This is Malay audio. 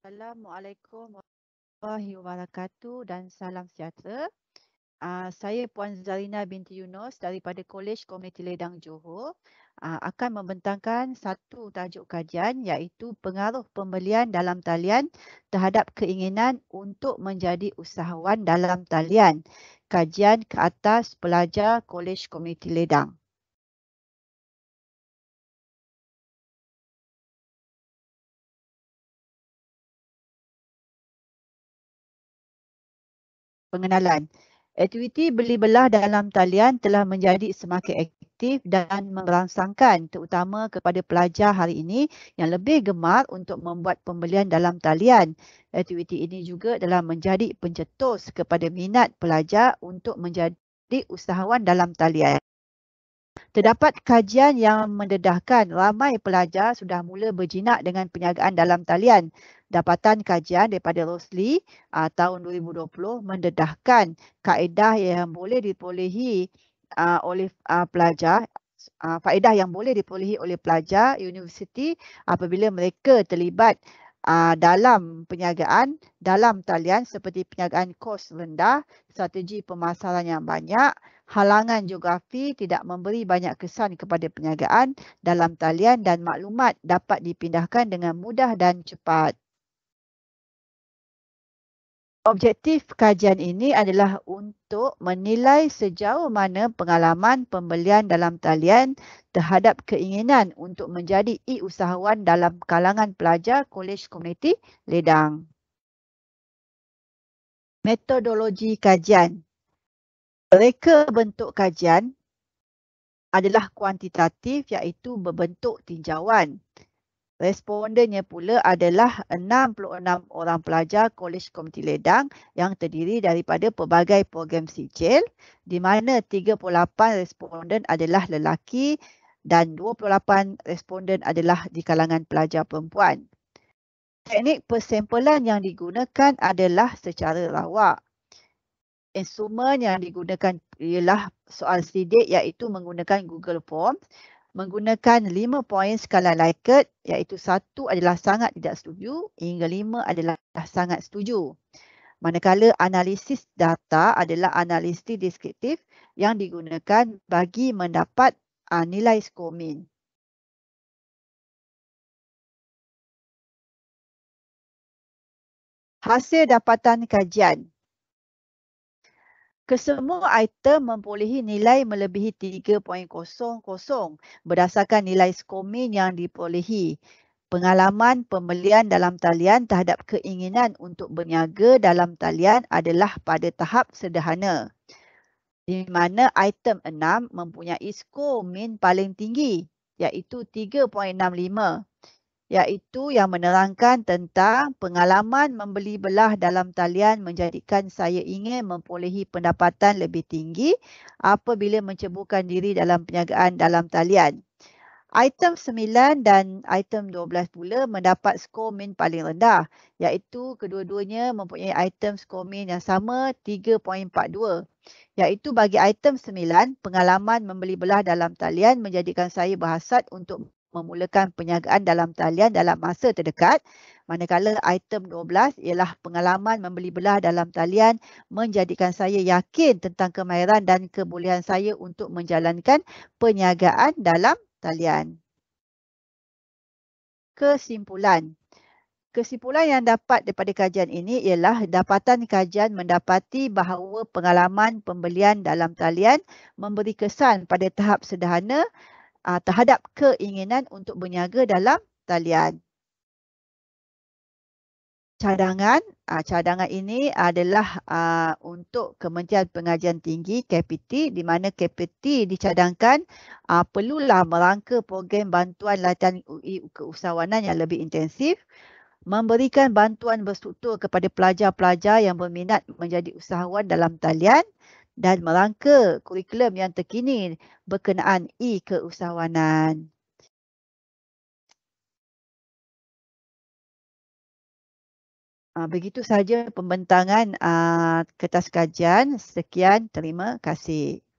Assalamualaikum warahmatullahi wabarakatuh dan salam sejahtera. Uh, saya Puan Zarina binti Yunus daripada Kolej Komuniti Ledang Johor uh, akan membentangkan satu tajuk kajian iaitu pengaruh pembelian dalam talian terhadap keinginan untuk menjadi usahawan dalam talian kajian ke atas pelajar Kolej Komuniti Ledang. pengenalan. Aktiviti beli belah dalam talian telah menjadi semakin aktif dan merangsangkan terutama kepada pelajar hari ini yang lebih gemar untuk membuat pembelian dalam talian. Aktiviti ini juga telah menjadi pencetus kepada minat pelajar untuk menjadi usahawan dalam talian. Terdapat kajian yang mendedahkan ramai pelajar sudah mula berjinak dengan penyagaan dalam talian. Dapatan kajian daripada Rosli uh, tahun 2020 mendedahkan kaedah yang boleh dipolehi uh, ah, oleh uh, pelajar Uh, faedah yang boleh dipulihi oleh pelajar universiti apabila mereka terlibat Ah, dalam peniagaan dalam talian seperti peniagaan kos rendah, strategi pemasaran yang banyak, halangan geografi tidak memberi banyak kesan kepada peniagaan dalam talian dan maklumat dapat dipindahkan dengan mudah dan cepat. Objektif kajian ini adalah untuk menilai sejauh mana pengalaman pembelian dalam talian terhadap keinginan untuk menjadi e-usahawan dalam kalangan pelajar Kolej Komuniti Ledang. Metodologi kajian Reka bentuk kajian adalah kuantitatif iaitu berbentuk tinjauan Respondennya pula adalah 66 orang pelajar Kolej Komuniti Ledang yang terdiri daripada pelbagai program sijil di mana 38 responden adalah lelaki dan 28 responden adalah di kalangan pelajar perempuan. Teknik persampelan yang digunakan adalah secara rawak. Instrumen yang digunakan ialah soal sidik iaitu menggunakan Google Forms menggunakan lima poin skala Likert iaitu satu adalah sangat tidak setuju hingga lima adalah sangat setuju. Manakala analisis data adalah analisis deskriptif yang digunakan bagi mendapat uh, nilai skor min. Hasil dapatan kajian kesemua item membolehi nilai melebihi 3.00 berdasarkan nilai Skomin yang diperolehi. Pengalaman pembelian dalam talian terhadap keinginan untuk berniaga dalam talian adalah pada tahap sederhana di mana item 6 mempunyai Skomin paling tinggi iaitu 3.65 iaitu yang menerangkan tentang pengalaman membeli belah dalam talian menjadikan saya ingin memperolehi pendapatan lebih tinggi apabila mencebukan diri dalam perniagaan dalam talian. Item 9 dan item 12 pula mendapat skor min paling rendah iaitu kedua-duanya mempunyai item skor min yang sama 3.42 iaitu bagi item 9 pengalaman membeli belah dalam talian menjadikan saya berhasat untuk memulakan penyagaan dalam talian dalam masa terdekat manakala item 12 ialah pengalaman membeli belah dalam talian menjadikan saya yakin tentang kemahiran dan kebolehan saya untuk menjalankan penyagaan dalam talian. Kesimpulan Kesimpulan yang dapat daripada kajian ini ialah dapatan kajian mendapati bahawa pengalaman pembelian dalam talian memberi kesan pada tahap sederhana aa, ah, terhadap keinginan untuk berniaga dalam talian. Cadangan, aa, ah, cadangan ini adalah aa, ah, untuk Kementerian Pengajian Tinggi KPT di mana KPT dicadangkan aa, perlulah merangka program bantuan latihan UI keusahawanan yang lebih intensif memberikan bantuan berstruktur kepada pelajar-pelajar yang berminat menjadi usahawan dalam talian dan merangka kurikulum yang terkini berkenaan e-keusahawanan. Ah, begitu sahaja pembentangan ah, kertas kajian. Sekian, terima kasih.